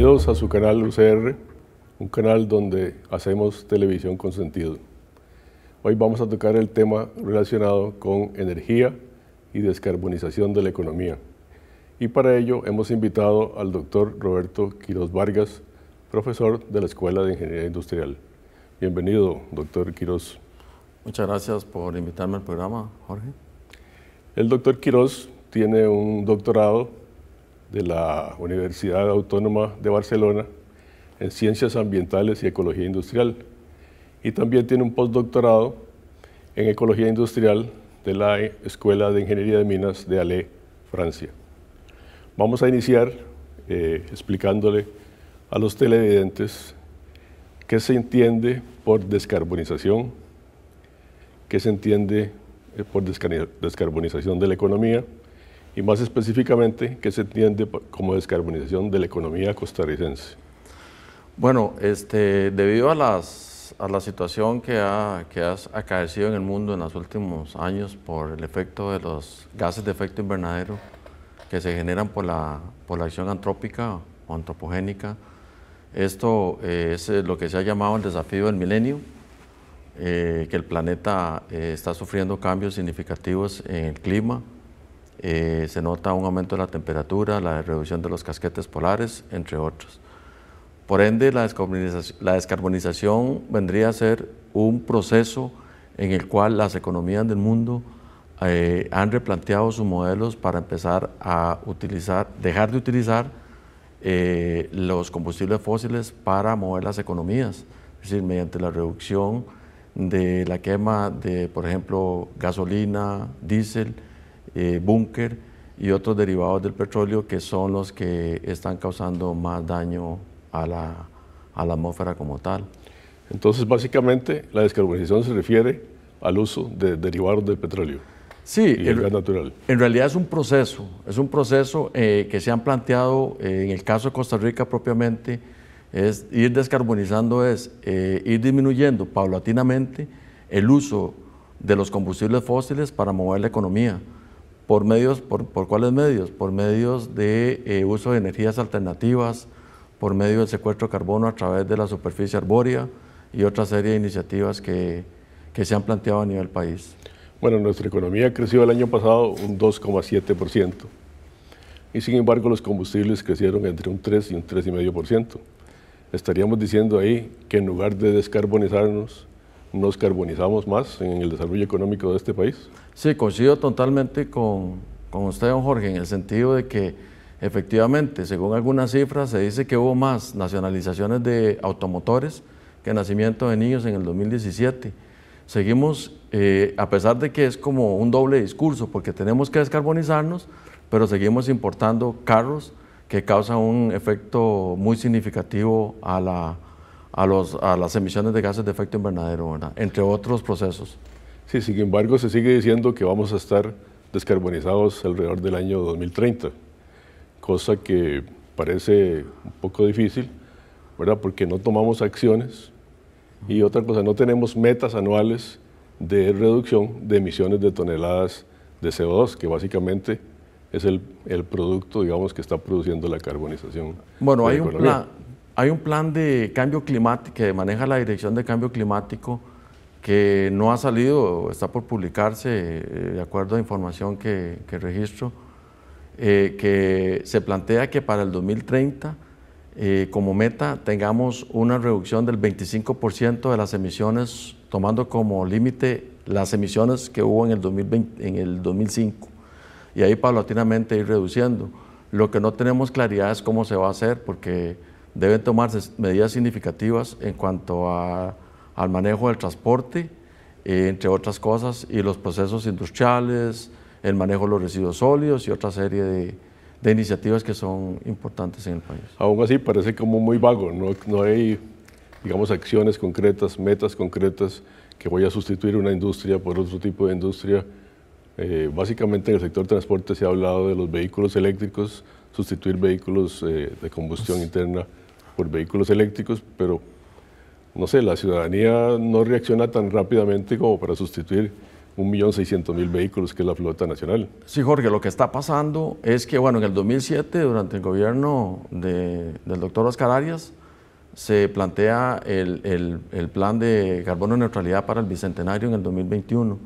Bienvenidos a su canal UCR, un canal donde hacemos televisión con sentido. Hoy vamos a tocar el tema relacionado con energía y descarbonización de la economía. Y para ello hemos invitado al doctor Roberto Quiroz Vargas, profesor de la Escuela de Ingeniería Industrial. Bienvenido, doctor Quiroz. Muchas gracias por invitarme al programa, Jorge. El doctor Quiroz tiene un doctorado de la Universidad Autónoma de Barcelona en Ciencias Ambientales y Ecología Industrial. Y también tiene un postdoctorado en Ecología Industrial de la Escuela de Ingeniería de Minas de Alé, Francia. Vamos a iniciar eh, explicándole a los televidentes qué se entiende por descarbonización, qué se entiende eh, por descarbonización de la economía, y más específicamente, ¿qué se entiende como descarbonización de la economía costarricense? Bueno, este, debido a, la situación que ha, que ha acaecido en el mundo en los últimos años por el efecto de los gases de efecto invernadero que se generan por la, por la acción antrópica o antropogénica, esto eh, es eh, lo que se ha llamado el desafío del milenio, eh, que el planeta está sufriendo cambios significativos en el clima, eh, se nota un aumento de la temperatura, la reducción de los casquetes polares, entre otros. Por ende, la descarbonización, vendría a ser un proceso en el cual las economías del mundo eh, han replanteado sus modelos para empezar a utilizar, dejar de utilizar eh, los combustibles fósiles para mover las economías, es decir, mediante la reducción de la quema de, por ejemplo, gasolina, diésel, eh, búnker y otros derivados del petróleo que son los que están causando más daño a la, a atmósfera como tal. Entonces, básicamente, la descarbonización se refiere al uso de derivados del petróleo. Sí, el, gas natural. en realidad es un proceso, es un proceso eh, que se han planteado, eh, en el caso de Costa Rica propiamente, es ir descarbonizando, es ir disminuyendo paulatinamente el uso de los combustibles fósiles para mover la economía. ¿Por, medios, por, por cuáles medios? Por medios de eh, uso de energías alternativas, por medio del secuestro de carbono a través de la superficie arbórea y otra serie de iniciativas que, que se han planteado a nivel país. Bueno, nuestra economía creció el año pasado un 2,7% y sin embargo los combustibles crecieron entre un 3 y un 3,5%. Estaríamos diciendo ahí que en lugar de descarbonizarnos, nos carbonizamos más en el desarrollo económico de este país. Sí, coincido totalmente con, con usted, don Jorge, en el sentido de que efectivamente, según algunas cifras, se dice que hubo más nacionalizaciones de automotores que nacimiento de niños en el 2017. Seguimos, eh, a pesar de que es como un doble discurso, porque tenemos que descarbonizarnos, pero seguimos importando carros que causan un efecto muy significativo a la a, los, a las emisiones de gases de efecto invernadero, entre otros procesos. Sí, sin embargo, se sigue diciendo que vamos a estar descarbonizados alrededor del año 2030, cosa que parece un poco difícil, ¿verdad? Porque no tomamos acciones y otra cosa, no tenemos metas anuales de reducción de emisiones de toneladas de CO2, que básicamente es el, el producto, digamos, que está produciendo la carbonización. Bueno, hay un, plan, hay un plan de cambio climático que maneja la Dirección de Cambio Climático que no ha salido, está por publicarse, eh, de acuerdo a información que, registro, eh, que se plantea que para el 2030 eh, como meta tengamos una reducción del 25% de las emisiones, tomando como límite las emisiones que hubo en el, en el 2005, y ahí paulatinamente ir reduciendo. Lo que no tenemos claridad es cómo se va a hacer, porque deben tomarse medidas significativas en cuanto al manejo del transporte, eh, entre otras cosas, y los procesos industriales, el manejo de los residuos sólidos y otra serie de, iniciativas que son importantes en el país. Aún así parece como muy vago, no, hay, digamos, acciones concretas, metas concretas que voy a sustituir una industria por otro tipo de industria. Eh, básicamente en el sector transporte se ha hablado de los vehículos eléctricos, sustituir vehículos eh, de combustión pues, interna por vehículos eléctricos, pero no sé, la ciudadanía no reacciona tan rápidamente como para sustituir 1.600.000 vehículos, que es la flota nacional. Sí, Jorge, lo que está pasando es que, bueno, en el 2007, durante el gobierno del doctor Oscar Arias, se plantea el, el, plan de carbono neutralidad para el bicentenario en el 2021.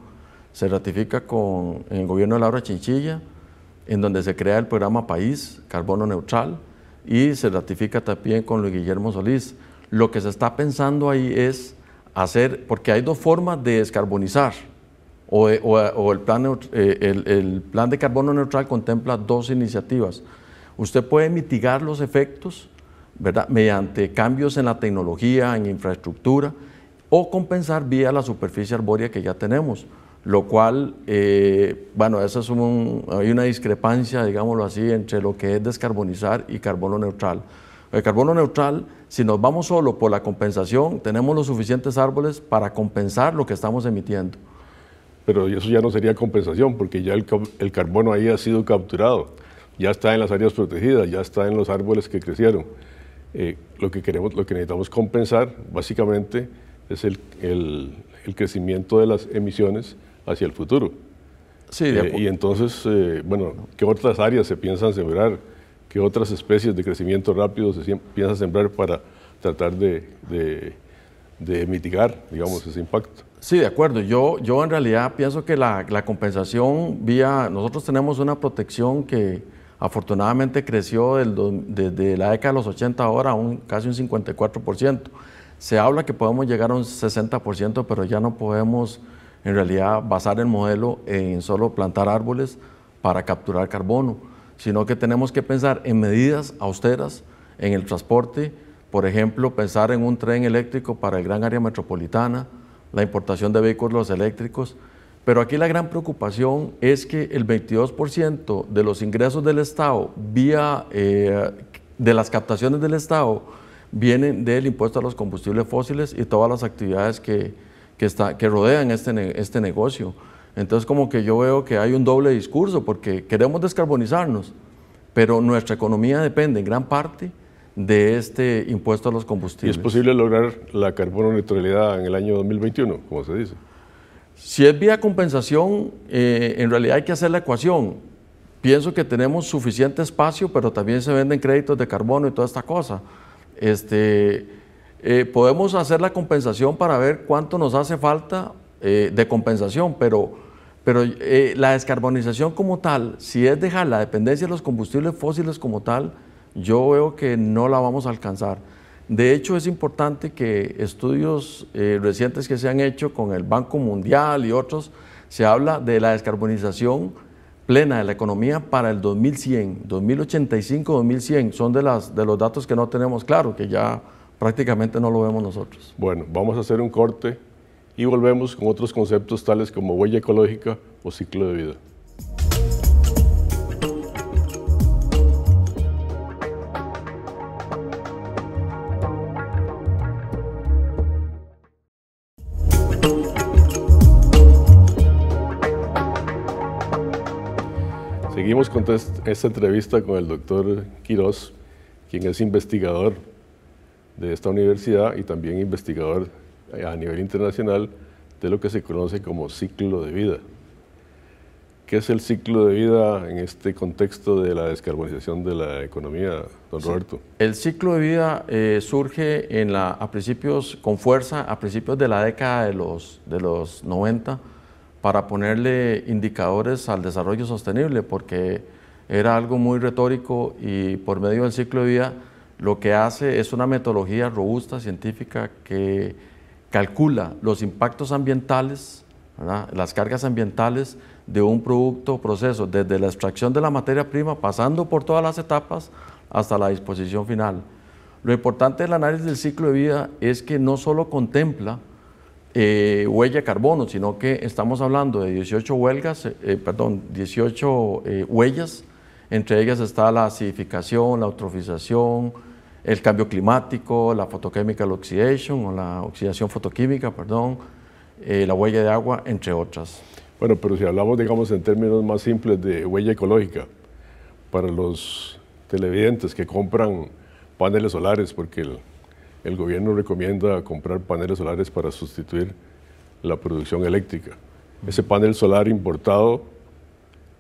Se ratifica con el gobierno de Laura Chinchilla, en donde se crea el programa País Carbono Neutral y se ratifica también con Luis Guillermo Solís. Lo que se está pensando ahí es hacer, porque hay dos formas de descarbonizar, o, el, plan, eh, el plan de carbono neutral contempla dos iniciativas. Usted puede mitigar los efectos ¿verdad? mediante cambios en la tecnología, en infraestructura, o compensar vía la superficie arbórea que ya tenemos lo cual, eh, bueno, eso hay una discrepancia, digámoslo así, entre lo que es descarbonizar y carbono neutral. El carbono neutral, si nos vamos solo por la compensación, tenemos los suficientes árboles para compensar lo que estamos emitiendo. Pero eso ya no sería compensación, porque ya el, carbono ahí ha sido capturado, ya está en las áreas protegidas, ya está en los árboles que crecieron. Eh, lo que queremos, lo que necesitamos compensar, básicamente, es el, el, el crecimiento de las emisiones hacia el futuro. Sí, de eh, acuerdo. y entonces, eh, bueno, ¿qué otras áreas se piensan sembrar? ¿Qué otras especies de crecimiento rápido se piensan sembrar para tratar de, mitigar, digamos, ese impacto? Sí, de acuerdo. Yo, yo en realidad pienso que la, compensación vía... Nosotros tenemos una protección que afortunadamente creció desde la década de los 80 ahora a un, casi un 54%. Se habla que podemos llegar a un 60%, pero ya no podemos en realidad basar el modelo en solo plantar árboles para capturar carbono, sino que tenemos que pensar en medidas austeras en el transporte, por ejemplo, pensar en un tren eléctrico para el gran área metropolitana, la importación de vehículos eléctricos, pero aquí la gran preocupación es que el 22% de los ingresos del Estado vía eh, de las captaciones del Estado vienen del impuesto a los combustibles fósiles y todas las actividades que, que, está, que rodean este, este negocio. Entonces como que yo veo que hay un doble discurso porque queremos descarbonizarnos, pero nuestra economía depende en gran parte de este impuesto a los combustibles. es posible lograr la carbono neutralidad en el año 2021, como se dice? Si es vía compensación, eh, en realidad hay que hacer la ecuación. Pienso que tenemos suficiente espacio, pero también se venden créditos de carbono y toda esta cosa. Este, eh, podemos hacer la compensación para ver cuánto nos hace falta eh, de compensación, pero, pero eh, la descarbonización como tal, si es dejar la dependencia de los combustibles fósiles como tal, yo veo que no la vamos a alcanzar. De hecho, es importante que estudios recientes que se han hecho con el Banco Mundial y otros, se habla de la descarbonización plena de la economía para el 2100, 2085, 2100, son de, las, de los datos que no tenemos claro, que ya prácticamente no lo vemos nosotros. Bueno, vamos a hacer un corte y volvemos con otros conceptos tales como huella ecológica o ciclo de vida. Seguimos con esta entrevista con el doctor Quiroz, quien es investigador de esta universidad y también investigador a nivel internacional de lo que se conoce como ciclo de vida. ¿Qué es el ciclo de vida en este contexto de la descarbonización de la economía, don Roberto? El ciclo de vida eh, surge en a principios, con fuerza a principios de la década de los, de los 90 para ponerle indicadores al desarrollo sostenible, porque era algo muy retórico y por medio del ciclo de vida lo que hace es una metodología robusta, científica, que calcula los impactos ambientales, las cargas ambientales de un producto o proceso, desde la extracción de la materia prima, pasando por todas las etapas hasta la disposición final. Lo importante del análisis del ciclo de vida es que no solo contempla eh, huella de carbono, sino que estamos hablando de 18 huelgas, eh, eh, perdón, 18 huellas entre ellas está la acidificación, la eutrofización, el cambio climático, la fotoquímica oxidation o la oxidación fotoquímica, perdón, eh, la huella de agua, entre otras. Bueno, pero si hablamos, digamos, en términos más simples de huella ecológica, para los televidentes que compran paneles solares, porque el gobierno recomienda comprar paneles solares para sustituir la producción eléctrica. Ese panel solar importado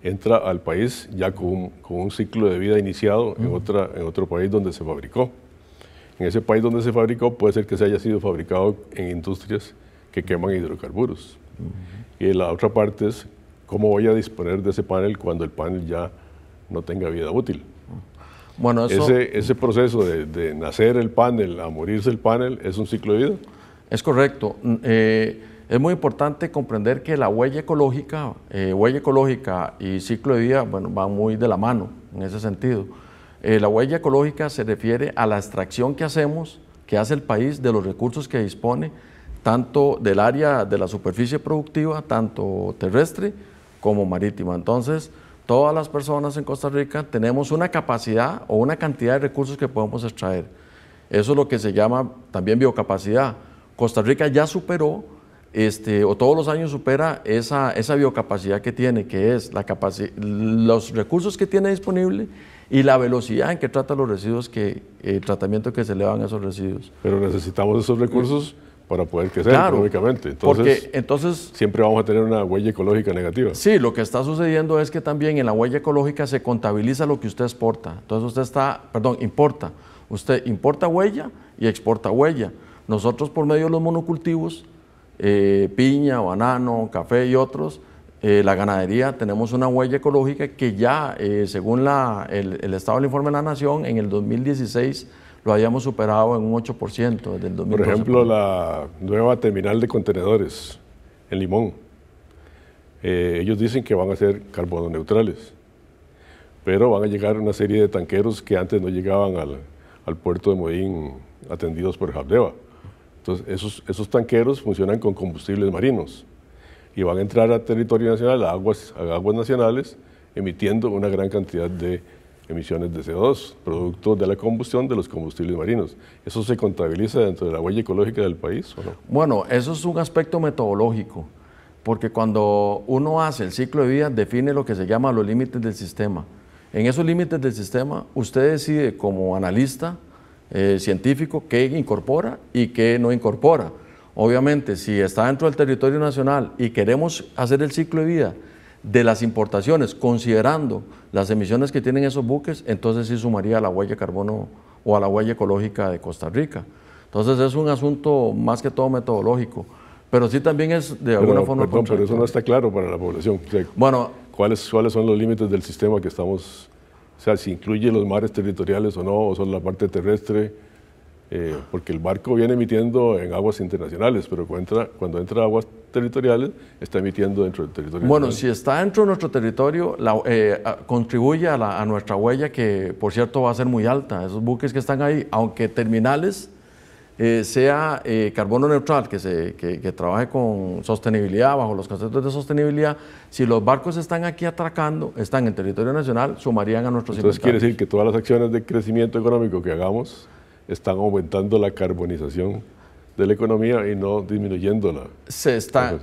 entra al país ya con, un ciclo de vida iniciado en, otra, en otro país donde se fabricó. En ese país donde se fabricó puede ser que se haya sido fabricado en industrias que queman hidrocarburos. Y la otra parte es cómo voy a disponer de ese panel cuando el panel ya no tenga vida útil. Bueno, ese, ese proceso de, nacer el panel a morirse el panel es un ciclo de vida. Es correcto. Eh, es muy importante comprender que la huella ecológica, eh, huella ecológica y ciclo de vida, bueno, van muy de la mano en ese sentido. Eh, la huella ecológica se refiere a la extracción que hacemos, que hace el país de los recursos que dispone, tanto del área de la superficie productiva, tanto terrestre como marítima. Entonces, todas las personas en Costa Rica tenemos una capacidad o una cantidad de recursos que podemos extraer. Eso es lo que se llama también biocapacidad. Costa Rica ya superó este, o todos los años supera esa, biocapacidad que tiene, que es la los recursos que tiene disponible y la velocidad en que trata los residuos, que, el tratamiento que se le dan a esos residuos. Pero necesitamos esos recursos para poder crecer claro, económicamente. porque, entonces, siempre vamos a tener una huella ecológica negativa. Sí, lo que está sucediendo es que también en la huella ecológica se contabiliza lo que usted exporta. Entonces usted está, perdón, importa. Usted importa huella y exporta huella. Nosotros por medio de los monocultivos eh, piña, banano, café y otros, eh, la ganadería tenemos una huella ecológica que ya, eh, según el, Estado del Informe de la Nación, en el 2016 lo habíamos superado en un 8% Por ejemplo, la nueva terminal de contenedores en Limón. ellos dicen que van a ser carbono neutrales, pero van a llegar una serie de tanqueros que antes no llegaban al, puerto de Moín atendidos por Jabdeva. Entonces, esos, tanqueros funcionan con combustibles marinos y van a entrar a territorio nacional, a aguas, a aguas nacionales, emitiendo una gran cantidad de emisiones de CO2, producto de la combustión de los combustibles marinos. ¿Eso se contabiliza dentro de la huella ecológica del país o no? Bueno, eso es un aspecto metodológico, porque cuando uno hace el ciclo de vida, define lo que se llama los límites del sistema. En esos límites del sistema, usted decide como analista, eh, científico que incorpora y que no incorpora. Obviamente, si está dentro del territorio nacional y queremos hacer el ciclo de vida de las importaciones, considerando las emisiones que tienen esos buques, entonces sí sumaría a la huella de carbono o a la huella ecológica de Costa Rica. Entonces es un asunto más que todo metodológico, pero sí también es de alguna forma... Perdón, pero eso no está claro para la población. bueno, ¿cuáles, ¿Cuáles son los límites del sistema que estamos o sea, si incluye los mares territoriales o no, o solo la parte terrestre, eh, ah. porque el barco viene emitiendo en aguas internacionales, pero cuando entra, cuando entra a aguas territoriales está emitiendo dentro del territorio. Bueno, si está dentro de nuestro territorio, la, eh, contribuye a, a, nuestra huella, que por cierto va a ser muy alta. Esos buques que están ahí, aunque terminales, eh, sea eh, carbono neutral, que, se, trabaje con sostenibilidad, bajo los conceptos de sostenibilidad, si los barcos están aquí atracando, están en territorio nacional, sumarían a nuestros Entonces quiere decir que todas las acciones de crecimiento económico que hagamos están aumentando la carbonización de la economía y no disminuyéndola. Se está...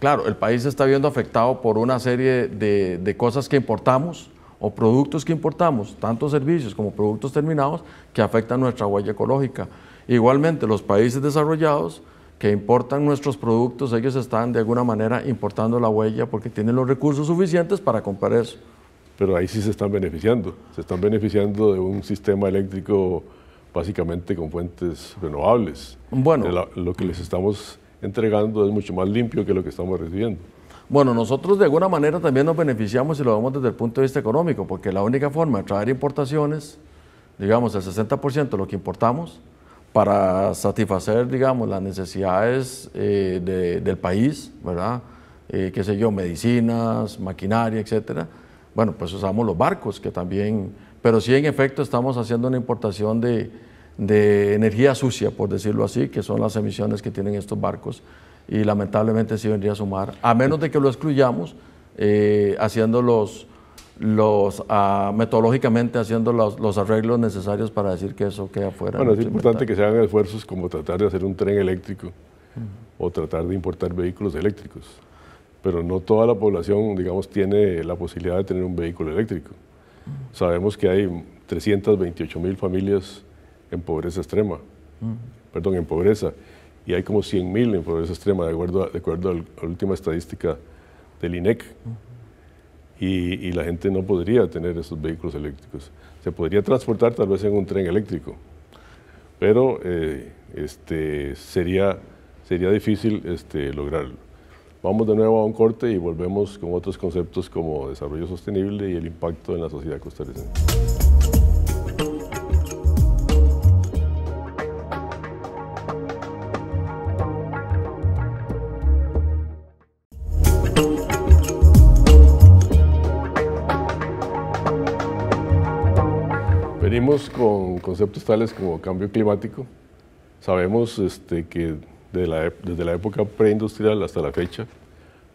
Claro, el país se está viendo afectado por una serie de, de cosas que importamos o productos que importamos, tanto servicios como productos terminados, que afectan nuestra huella ecológica. Igualmente, los países desarrollados que importan nuestros productos, ellos están de alguna manera importando la huella porque tienen los recursos suficientes para comprar eso. Pero ahí sí se están beneficiando, se están beneficiando de un sistema eléctrico básicamente con fuentes renovables. Bueno, lo que les estamos entregando es mucho más limpio que lo que estamos recibiendo. Bueno, nosotros de alguna manera también nos beneficiamos y lo vemos desde el punto de vista económico, porque la única forma de traer importaciones, digamos el 60% de lo que importamos, para satisfacer, digamos, las necesidades eh, del país, ¿verdad? Eh, qué sé yo, medicinas, maquinaria, etcétera. Bueno, pues usamos los barcos, que también, pero sí en efecto estamos haciendo una importación de, energía sucia, por decirlo así, que son las emisiones que tienen estos barcos, y lamentablemente sí vendría a sumar, a menos de que lo excluyamos, eh, haciendo los, los ah, metodológicamente haciendo los, los, arreglos necesarios para decir que eso queda fuera. Bueno, es importante que se hagan esfuerzos como tratar de hacer un tren eléctrico o tratar de importar vehículos eléctricos. Pero no toda la población, digamos, tiene la posibilidad de tener un vehículo eléctrico. Sabemos que hay 328 mil familias en pobreza extrema, perdón, en pobreza, y hay como 100 mil en pobreza extrema, de acuerdo, de acuerdo a la última estadística del INEC y, la gente no podría tener esos vehículos eléctricos. Se podría transportar tal vez en un tren eléctrico, pero eh, este, sería, sería difícil este, lograrlo. Vamos de nuevo a un corte y volvemos con otros conceptos como desarrollo sostenible y el impacto en la sociedad costarricense. con conceptos tales como cambio climático. Sabemos este, que desde la, época preindustrial hasta la fecha,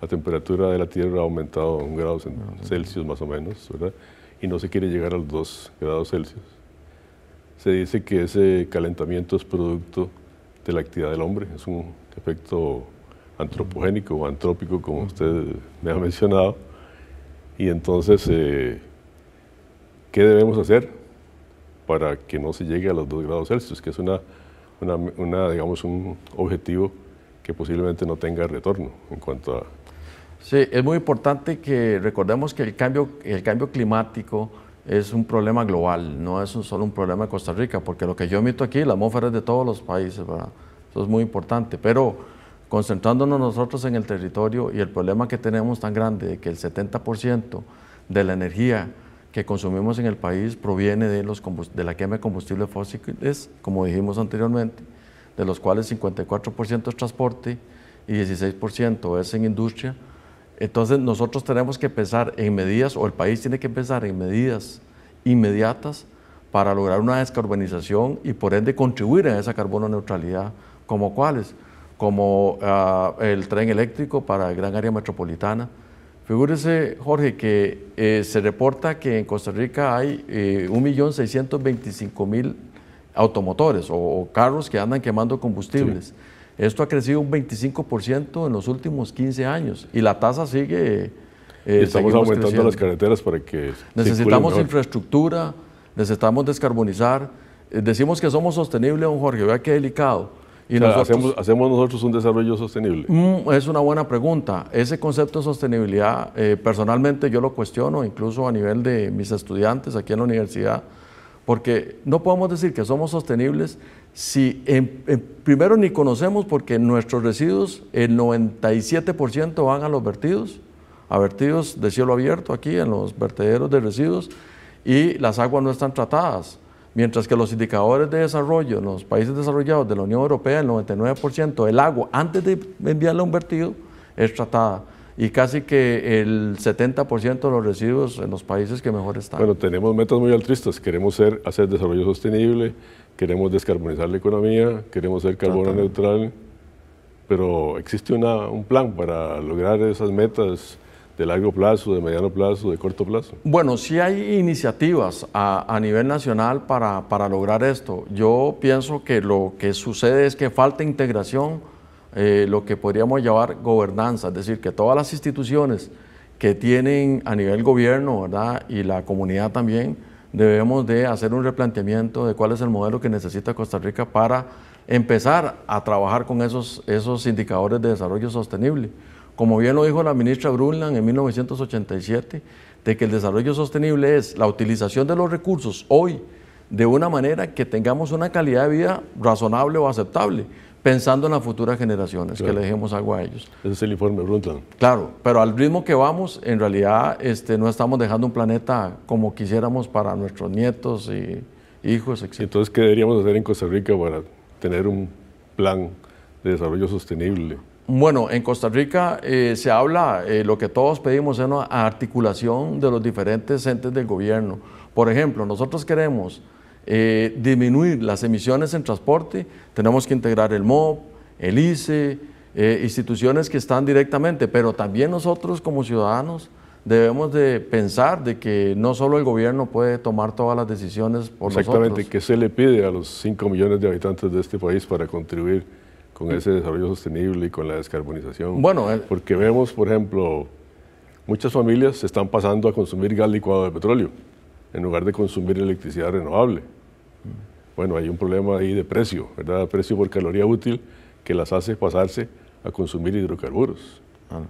la temperatura de la Tierra ha aumentado un grado Celsius más o menos, y no se quiere llegar a los dos grados Celsius. Se dice que ese calentamiento es producto de la actividad del hombre, es un efecto antropogénico o antrópico, como usted me ha mencionado. Y entonces, eh, ¿qué debemos hacer? para que no se llegue a los 2 grados Celsius, que es una, una, digamos, un objetivo que posiblemente no tenga retorno en cuanto a... Sí, es muy importante que recordemos que el cambio, el cambio climático es un problema global, no es un, solo un problema de Costa Rica, porque lo que yo emito aquí, la atmósfera es de todos los países, ¿verdad? eso es muy importante, pero concentrándonos nosotros en el territorio y el problema que tenemos tan grande, de que el 70% de la energía que consumimos en el país proviene de, los de la quema de combustibles fósiles, como dijimos anteriormente, de los cuales 54% es transporte y 16% es en industria. Entonces nosotros tenemos que pensar en medidas, o el país tiene que pensar en medidas inmediatas para lograr una descarbonización y por ende contribuir a esa carbono neutralidad, como cuáles, como ah, el tren eléctrico para el gran área metropolitana, Figúrese, Jorge, que eh, se reporta que en Costa Rica hay 1.625.000 eh, automotores o, carros que andan quemando combustibles. Esto ha crecido un 25% en los últimos 15 años y la tasa sigue. Eh, estamos aumentando las carreteras para que. Necesitamos infraestructura, necesitamos descarbonizar. decimos que somos sostenibles, don Jorge, vea qué delicado hacemos, nosotros un desarrollo sostenible? Mm, es una buena pregunta. Ese concepto de sostenibilidad, eh, personalmente yo lo cuestiono, incluso a nivel de mis estudiantes aquí en la universidad, porque no podemos decir que somos sostenibles si primero ni conocemos porque nuestros residuos, el 97% van a los vertidos, a vertidos de cielo abierto aquí, en los vertederos de residuos, y las aguas no están tratadas. Mientras que los indicadores de desarrollo en los países desarrollados de la Unión Europea, el 99% del agua antes de enviarla a un vertido es tratada y casi que el 70% de los residuos en los países que mejor están. Bueno, tenemos metas muy altruistas, queremos ser, hacer desarrollo sostenible, queremos descarbonizar la economía, queremos ser carbono neutral, pero existe un plan para lograr esas metas de largo plazo, de mediano plazo, de corto plazo? Bueno, sí hay iniciativas a, nivel nacional para, lograr esto. Yo pienso que lo que sucede es que falta integración, eh, lo que podríamos llamar gobernanza, es decir, que todas las instituciones que tienen a nivel gobierno y la comunidad también, debemos de hacer un replanteamiento de cuál es el modelo que necesita Costa Rica para empezar a trabajar con esos, esos indicadores de desarrollo sostenible como bien lo dijo la ministra Brundtland en 1987, de que el desarrollo sostenible es la utilización de los recursos hoy de una manera que tengamos una calidad de vida razonable o aceptable, pensando en las futuras generaciones, que le dejemos algo a ellos. Ese es el informe Brundtland. Claro, pero al ritmo que vamos, en realidad este, no estamos dejando un planeta como quisiéramos para nuestros nietos y hijos, etc. Entonces, ¿qué deberíamos hacer en Costa Rica para tener un plan de desarrollo sostenible? Bueno, en Costa Rica eh, se habla, eh, lo que todos pedimos es una articulación de los diferentes entes del gobierno. Por ejemplo, nosotros queremos eh, disminuir las emisiones en transporte, tenemos que integrar el MOB, el ICE, instituciones que están directamente, pero también nosotros como ciudadanos debemos de pensar de que no solo el gobierno puede tomar todas las decisiones por Exactamente, nosotros. Exactamente, ¿qué se le pide a los 5 millones de habitantes de este país para contribuir con ese desarrollo sostenible y con la descarbonización. Bueno, eh, porque vemos, por ejemplo, muchas familias se están pasando a consumir gas licuado de petróleo en lugar de consumir electricidad renovable. Bueno, hay un problema ahí de precio, ¿verdad? Precio por caloría útil que las hace pasarse a consumir hidrocarburos. Ah.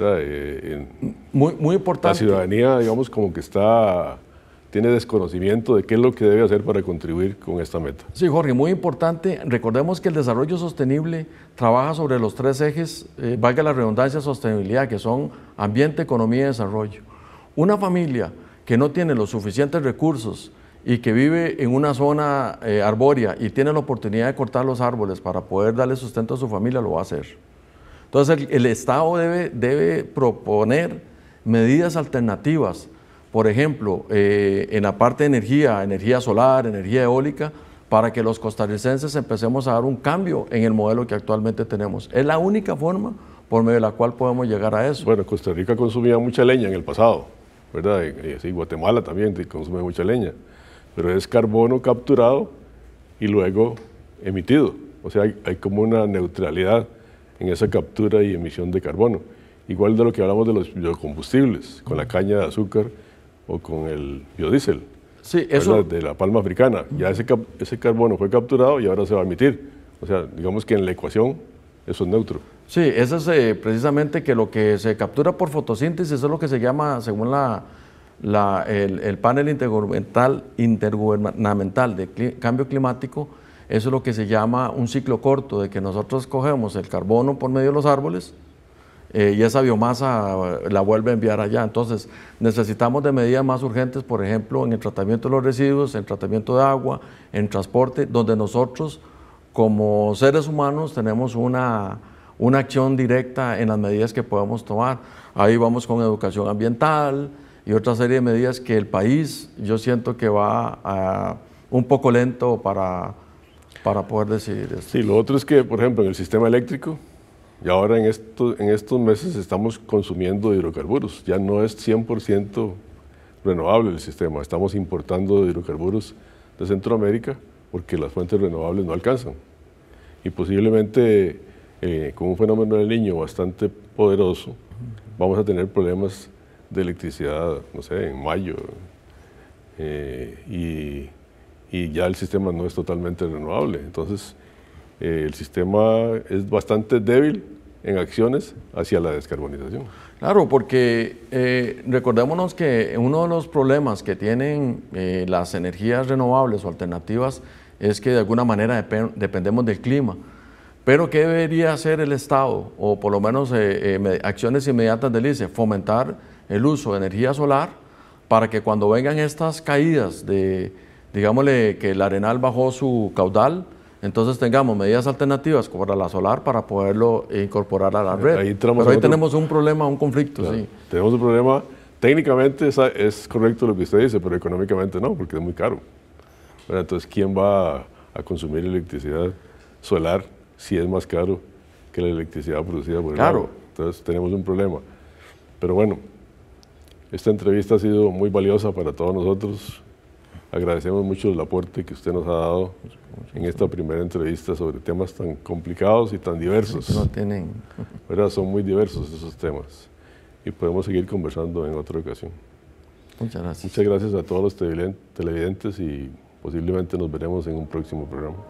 Eh, muy, muy importante. La ciudadanía, digamos, como que está tiene desconocimiento de qué es lo que debe hacer para contribuir con esta meta. Sí, Jorge, muy importante. Recordemos que el desarrollo sostenible trabaja sobre los tres ejes, eh, valga la redundancia, sostenibilidad, que son ambiente, economía y desarrollo. Una familia que no tiene los suficientes recursos y que vive en una zona eh, arbórea y tiene la oportunidad de cortar los árboles para poder darle sustento a su familia, lo va a hacer. Entonces el, Estado debe, debe proponer medidas alternativas por ejemplo, eh, en la parte de energía, energía solar, energía eólica, para que los costarricenses empecemos a dar un cambio en el modelo que actualmente tenemos. Es la única forma por medio de la cual podemos llegar a eso. Bueno, Costa Rica consumía mucha leña en el pasado, ¿verdad? Y, Guatemala también consume mucha leña, pero es carbono capturado y luego emitido. O sea, hay, hay como una neutralidad en esa captura y emisión de carbono. Igual de lo que hablamos de los biocombustibles, con la caña de azúcar o con el biodiesel. Sí, eso. De la palma africana. Ya ese, ese carbono fue capturado y ahora se va a emitir. O sea, digamos que en la ecuación eso es neutro. Sí, eso es eh, precisamente que lo que se captura por fotosíntesis es lo que se llama, según la, el, panel intergubernamental, intergubernamental de cambio climático, eso es lo que se llama un ciclo corto, de que nosotros cogemos el carbono por medio de los árboles, eh, y esa biomasa la vuelve a enviar allá. Entonces, necesitamos de medidas más urgentes, por ejemplo, en el tratamiento de los residuos, en tratamiento de agua, en transporte, donde nosotros como seres humanos tenemos una, una acción directa en las medidas que podemos tomar. Ahí vamos con educación ambiental y otra serie de medidas que el país yo siento que va a, un poco lento para, para poder decidir Sí, lo otro es que, por ejemplo, en el sistema eléctrico, y ahora en, esto, en estos meses estamos consumiendo hidrocarburos. Ya no es 100% renovable el sistema. Estamos importando hidrocarburos de Centroamérica porque las fuentes renovables no alcanzan. Y posiblemente eh, con un fenómeno del niño bastante poderoso, vamos a tener problemas de electricidad, no sé, en mayo. Eh, y, y ya el sistema no es totalmente renovable. Entonces, eh, el sistema es bastante débil en acciones hacia la descarbonización. Claro, porque eh, recordémonos que uno de los problemas que tienen eh, las energías renovables o alternativas es que de alguna manera dependemos del clima. Pero ¿qué debería hacer el Estado? O por lo menos acciones inmediatas del ICE, fomentar el uso de energía solar para que cuando vengan estas caídas de, digámosle, que el arenal bajó su caudal, entonces tengamos medidas alternativas como la solar para poderlo incorporar a la red. Ahí tenemos un problema, un conflicto, Tenemos un problema técnicamente es, correcto lo que usted dice, pero económicamente no, porque es muy caro. entonces, ¿quién va a, consumir electricidad solar si es más caro que la electricidad producida por el claro. Entonces, tenemos un problema. Pero bueno, esta entrevista ha sido muy valiosa para todos nosotros. Agradecemos mucho el aporte que usted nos ha dado en esta primera entrevista sobre temas tan complicados y tan diversos. No tienen. Son muy diversos esos temas. Y podemos seguir conversando en otra ocasión. Muchas gracias. Muchas gracias a todos los televidentes y posiblemente nos veremos en un próximo programa.